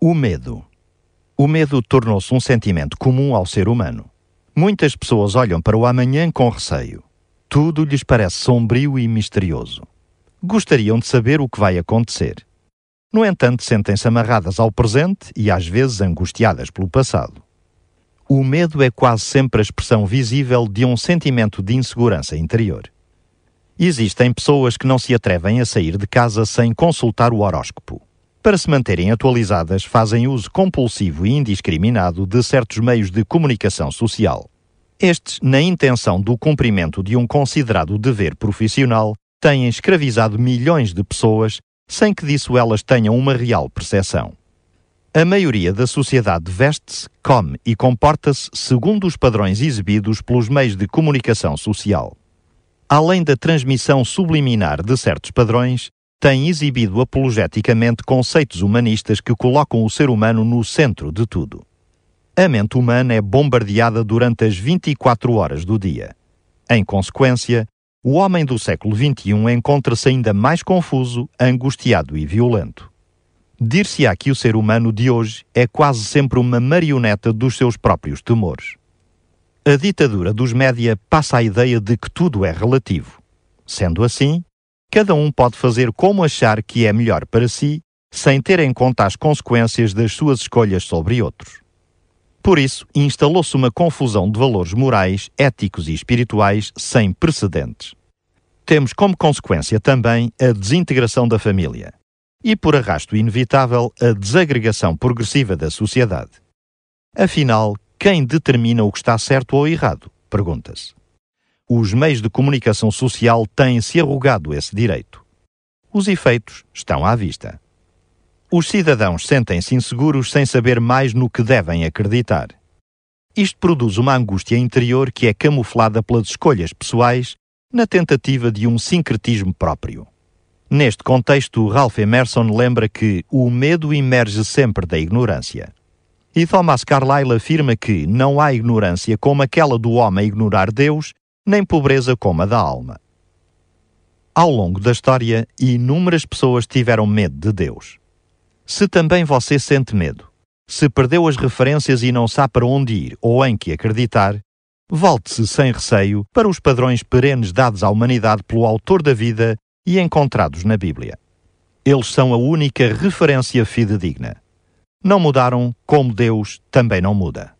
O medo. O medo tornou-se um sentimento comum ao ser humano. Muitas pessoas olham para o amanhã com receio. Tudo lhes parece sombrio e misterioso. Gostariam de saber o que vai acontecer. No entanto, sentem-se amarradas ao presente e às vezes angustiadas pelo passado. O medo é quase sempre a expressão visível de um sentimento de insegurança interior. Existem pessoas que não se atrevem a sair de casa sem consultar o horóscopo para se manterem atualizadas, fazem uso compulsivo e indiscriminado de certos meios de comunicação social. Estes, na intenção do cumprimento de um considerado dever profissional, têm escravizado milhões de pessoas sem que disso elas tenham uma real percepção. A maioria da sociedade veste-se, come e comporta-se segundo os padrões exibidos pelos meios de comunicação social. Além da transmissão subliminar de certos padrões, tem exibido apologeticamente conceitos humanistas que colocam o ser humano no centro de tudo. A mente humana é bombardeada durante as 24 horas do dia. Em consequência, o homem do século XXI encontra-se ainda mais confuso, angustiado e violento. Dir-se-á que o ser humano de hoje é quase sempre uma marioneta dos seus próprios temores. A ditadura dos média passa a ideia de que tudo é relativo. Sendo assim, Cada um pode fazer como achar que é melhor para si, sem ter em conta as consequências das suas escolhas sobre outros. Por isso, instalou-se uma confusão de valores morais, éticos e espirituais sem precedentes. Temos como consequência também a desintegração da família e, por arrasto inevitável, a desagregação progressiva da sociedade. Afinal, quem determina o que está certo ou errado? Pergunta-se os meios de comunicação social têm-se arrogado esse direito. Os efeitos estão à vista. Os cidadãos sentem-se inseguros sem saber mais no que devem acreditar. Isto produz uma angústia interior que é camuflada pelas escolhas pessoais na tentativa de um sincretismo próprio. Neste contexto, Ralph Emerson lembra que o medo emerge sempre da ignorância. E Thomas Carlyle afirma que não há ignorância como aquela do homem ignorar Deus nem pobreza como a da alma. Ao longo da história, inúmeras pessoas tiveram medo de Deus. Se também você sente medo, se perdeu as referências e não sabe para onde ir ou em que acreditar, volte-se sem receio para os padrões perenes dados à humanidade pelo Autor da vida e encontrados na Bíblia. Eles são a única referência fidedigna. Não mudaram como Deus também não muda.